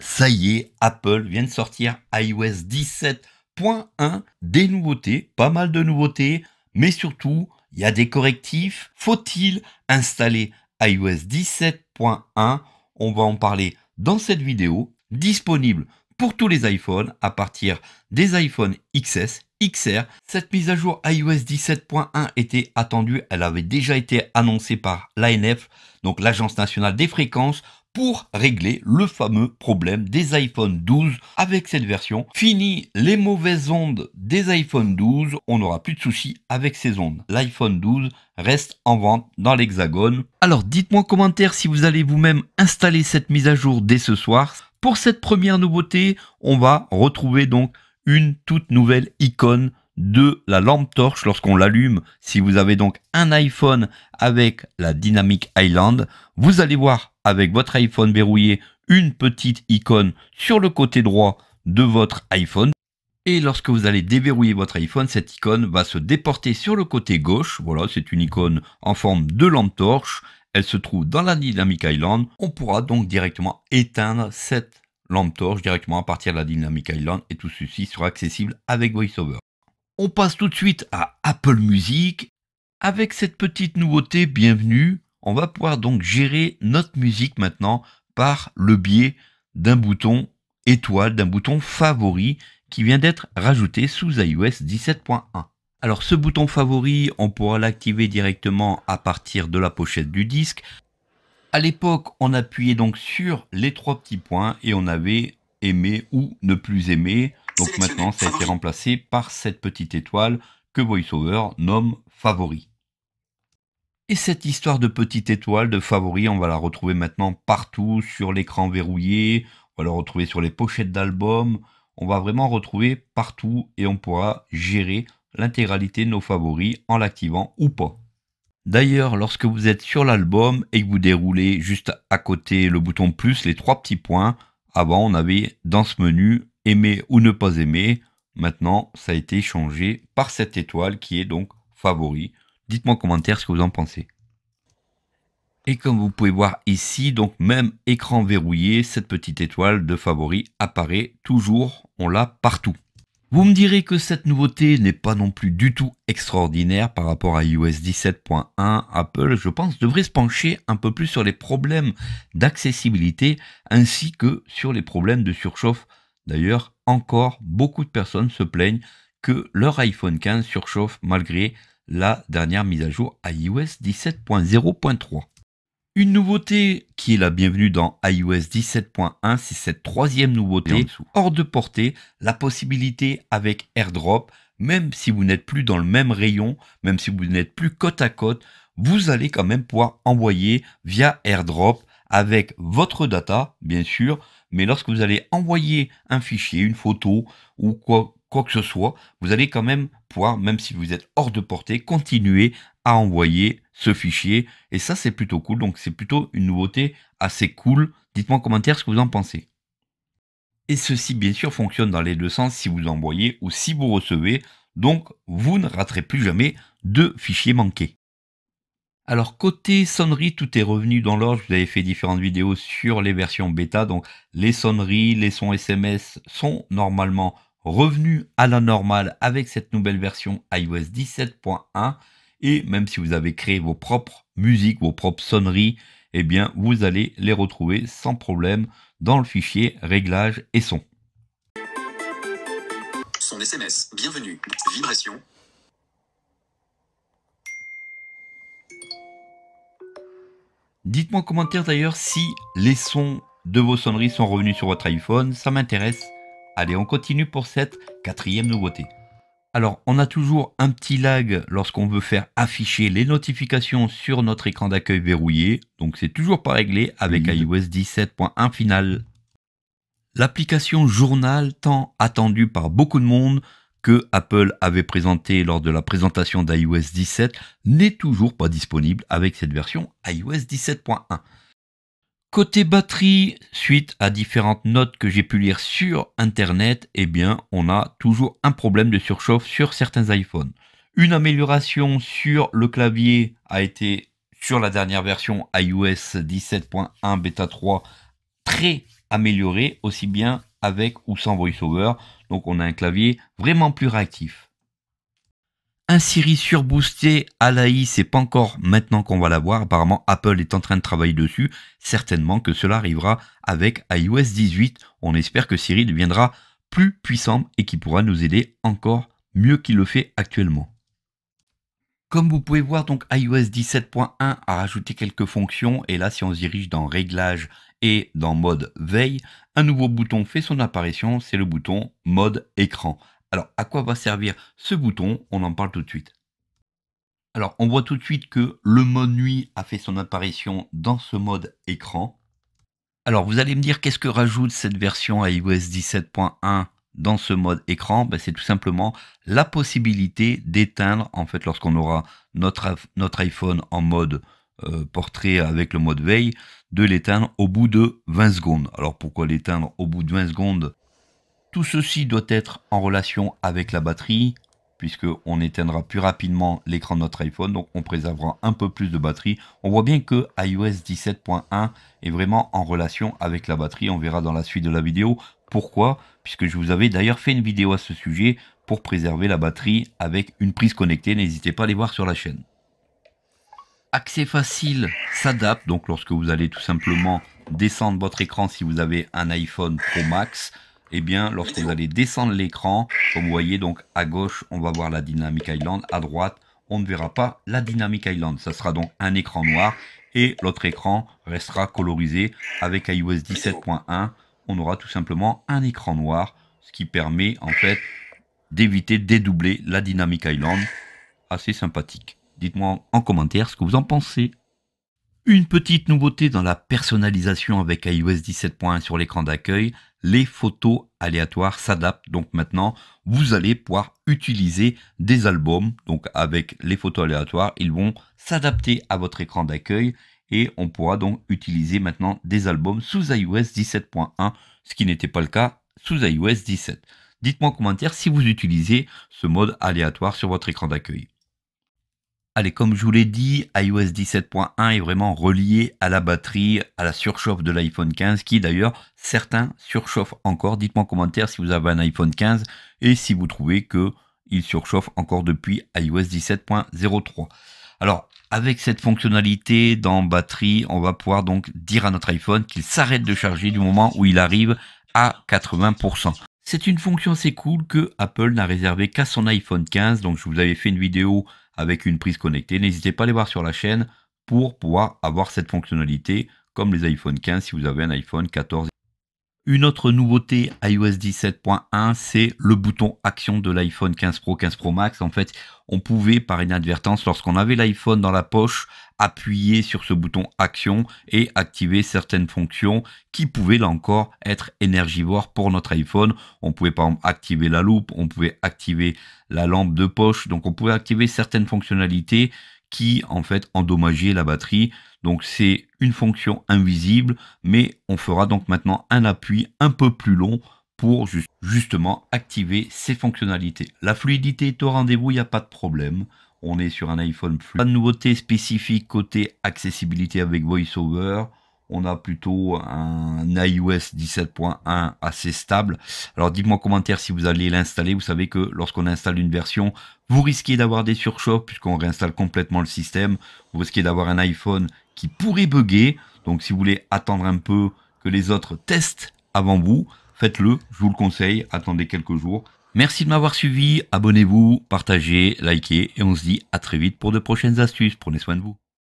ça y est, Apple vient de sortir iOS 17.1, des nouveautés, pas mal de nouveautés, mais surtout, il y a des correctifs. Faut-il installer iOS 17.1 On va en parler dans cette vidéo, disponible pour tous les iPhones à partir des iPhones XS, XR. Cette mise à jour iOS 17.1 était attendue, elle avait déjà été annoncée par l'ANF, donc l'Agence nationale des fréquences, pour régler le fameux problème des iPhone 12 avec cette version. Fini les mauvaises ondes des iPhone 12, on n'aura plus de soucis avec ces ondes. L'iPhone 12 reste en vente dans l'Hexagone. Alors dites-moi en commentaire si vous allez vous-même installer cette mise à jour dès ce soir. Pour cette première nouveauté, on va retrouver donc une toute nouvelle icône de la lampe torche lorsqu'on l'allume. Si vous avez donc un iPhone avec la Dynamic Island, vous allez voir avec votre iPhone verrouillé une petite icône sur le côté droit de votre iPhone. Et lorsque vous allez déverrouiller votre iPhone, cette icône va se déporter sur le côté gauche. Voilà, c'est une icône en forme de lampe torche. Elle se trouve dans la Dynamic Island. On pourra donc directement éteindre cette lampe torche directement à partir de la Dynamic Island et tout ceci sera accessible avec VoiceOver. On passe tout de suite à Apple Music avec cette petite nouveauté bienvenue on va pouvoir donc gérer notre musique maintenant par le biais d'un bouton étoile, d'un bouton favori qui vient d'être rajouté sous iOS 17.1. Alors ce bouton favori, on pourra l'activer directement à partir de la pochette du disque. À l'époque, on appuyait donc sur les trois petits points et on avait aimé ou ne plus aimer. Donc maintenant, ça a été remplacé par cette petite étoile que VoiceOver nomme favori. Et cette histoire de petite étoile, de favoris, on va la retrouver maintenant partout, sur l'écran verrouillé, on va la retrouver sur les pochettes d'albums, on va vraiment retrouver partout et on pourra gérer l'intégralité de nos favoris en l'activant ou pas. D'ailleurs, lorsque vous êtes sur l'album et que vous déroulez juste à côté le bouton plus, les trois petits points, avant on avait dans ce menu aimer ou ne pas aimer, maintenant ça a été changé par cette étoile qui est donc favori. Dites-moi en commentaire ce que vous en pensez. Et comme vous pouvez voir ici, donc même écran verrouillé, cette petite étoile de favori apparaît toujours, on l'a partout. Vous me direz que cette nouveauté n'est pas non plus du tout extraordinaire par rapport à iOS 17.1. Apple, je pense, devrait se pencher un peu plus sur les problèmes d'accessibilité ainsi que sur les problèmes de surchauffe. D'ailleurs, encore beaucoup de personnes se plaignent que leur iPhone 15 surchauffe malgré la dernière mise à jour iOS 17.0.3. Une nouveauté qui est la bienvenue dans iOS 17.1, c'est cette troisième nouveauté hors de portée, la possibilité avec AirDrop, même si vous n'êtes plus dans le même rayon, même si vous n'êtes plus côte à côte, vous allez quand même pouvoir envoyer via AirDrop avec votre data, bien sûr, mais lorsque vous allez envoyer un fichier, une photo ou quoi, quoi que ce soit, vous allez quand même pouvoir, même si vous êtes hors de portée, continuer à envoyer ce fichier. Et ça, c'est plutôt cool. Donc, c'est plutôt une nouveauté assez cool. Dites-moi en commentaire ce que vous en pensez. Et ceci, bien sûr, fonctionne dans les deux sens si vous envoyez ou si vous recevez. Donc, vous ne raterez plus jamais de fichiers manqués. Alors côté sonnerie, tout est revenu dans l'ordre. Vous avez fait différentes vidéos sur les versions bêta, donc les sonneries, les sons SMS sont normalement revenu à la normale avec cette nouvelle version iOS 17.1. Et même si vous avez créé vos propres musiques, vos propres sonneries, eh bien vous allez les retrouver sans problème dans le fichier réglages et son. Son SMS, bienvenue, vibration. Dites-moi en commentaire d'ailleurs si les sons de vos sonneries sont revenus sur votre iPhone, ça m'intéresse Allez, on continue pour cette quatrième nouveauté. Alors, on a toujours un petit lag lorsqu'on veut faire afficher les notifications sur notre écran d'accueil verrouillé, donc c'est toujours pas réglé avec iOS 17.1 final. L'application Journal, tant attendue par beaucoup de monde, que Apple avait présenté lors de la présentation d'iOS 17, n'est toujours pas disponible avec cette version iOS 17.1. Côté batterie, suite à différentes notes que j'ai pu lire sur internet, eh bien, on a toujours un problème de surchauffe sur certains iPhones. Une amélioration sur le clavier a été sur la dernière version iOS 17.1 bêta 3 très améliorée, aussi bien avec ou sans VoiceOver. Donc on a un clavier vraiment plus réactif un Siri surboosté à l'AI, c'est pas encore maintenant qu'on va l'avoir. Apparemment, Apple est en train de travailler dessus. Certainement que cela arrivera avec iOS 18. On espère que Siri deviendra plus puissant et qu'il pourra nous aider encore mieux qu'il le fait actuellement. Comme vous pouvez voir, donc iOS 17.1 a rajouté quelques fonctions et là si on se dirige dans réglages et dans mode veille, un nouveau bouton fait son apparition, c'est le bouton mode écran. Alors, à quoi va servir ce bouton On en parle tout de suite. Alors, on voit tout de suite que le mode nuit a fait son apparition dans ce mode écran. Alors, vous allez me dire qu'est-ce que rajoute cette version iOS 17.1 dans ce mode écran ben, C'est tout simplement la possibilité d'éteindre, en fait, lorsqu'on aura notre, iPhone en mode euh, portrait avec le mode veille, de l'éteindre au bout de 20 secondes. Alors, pourquoi l'éteindre au bout de 20 secondes tout ceci doit être en relation avec la batterie, puisqu'on éteindra plus rapidement l'écran de notre iPhone, donc on préservera un peu plus de batterie. On voit bien que iOS 17.1 est vraiment en relation avec la batterie, on verra dans la suite de la vidéo pourquoi, puisque je vous avais d'ailleurs fait une vidéo à ce sujet pour préserver la batterie avec une prise connectée, n'hésitez pas à les voir sur la chaîne. Accès facile s'adapte, donc lorsque vous allez tout simplement descendre votre écran si vous avez un iPhone Pro Max, eh bien, lorsque vous allez descendre l'écran, comme vous voyez, donc à gauche, on va voir la Dynamic Island, à droite, on ne verra pas la Dynamic Island. Ça sera donc un écran noir et l'autre écran restera colorisé avec iOS 17.1. On aura tout simplement un écran noir, ce qui permet en fait d'éviter de dédoubler la Dynamic Island. Assez sympathique. Dites-moi en commentaire ce que vous en pensez. Une petite nouveauté dans la personnalisation avec iOS 17.1 sur l'écran d'accueil, les photos aléatoires s'adaptent. Donc maintenant, vous allez pouvoir utiliser des albums. Donc avec les photos aléatoires, ils vont s'adapter à votre écran d'accueil et on pourra donc utiliser maintenant des albums sous iOS 17.1, ce qui n'était pas le cas sous iOS 17. Dites-moi en commentaire si vous utilisez ce mode aléatoire sur votre écran d'accueil. Allez, comme je vous l'ai dit, iOS 17.1 est vraiment relié à la batterie, à la surchauffe de l'iPhone 15, qui d'ailleurs, certains surchauffent encore. Dites-moi en commentaire si vous avez un iPhone 15 et si vous trouvez que il surchauffe encore depuis iOS 17.03. Alors, avec cette fonctionnalité dans batterie, on va pouvoir donc dire à notre iPhone qu'il s'arrête de charger du moment où il arrive à 80%. C'est une fonction assez cool que Apple n'a réservée qu'à son iPhone 15. Donc, je vous avais fait une vidéo avec une prise connectée. N'hésitez pas à les voir sur la chaîne pour pouvoir avoir cette fonctionnalité comme les iPhone 15 si vous avez un iPhone 14. Une autre nouveauté iOS 17.1, c'est le bouton action de l'iPhone 15 Pro, 15 Pro Max. En fait, on pouvait par inadvertance, lorsqu'on avait l'iPhone dans la poche, appuyer sur ce bouton action et activer certaines fonctions qui pouvaient là encore être énergivores pour notre iPhone. On pouvait par exemple activer la loupe, on pouvait activer la lampe de poche, donc on pouvait activer certaines fonctionnalités qui en fait endommageait la batterie. Donc c'est une fonction invisible, mais on fera donc maintenant un appui un peu plus long pour justement activer ces fonctionnalités. La fluidité est au rendez-vous, il n'y a pas de problème. On est sur un iPhone plus Pas de nouveauté spécifique côté accessibilité avec VoiceOver on a plutôt un iOS 17.1 assez stable. Alors dites-moi en commentaire si vous allez l'installer. Vous savez que lorsqu'on installe une version, vous risquez d'avoir des surchauffes puisqu'on réinstalle complètement le système. Vous risquez d'avoir un iPhone qui pourrait bugger. Donc si vous voulez attendre un peu que les autres testent avant vous, faites-le. Je vous le conseille. Attendez quelques jours. Merci de m'avoir suivi. Abonnez-vous, partagez, likez et on se dit à très vite pour de prochaines astuces. Prenez soin de vous.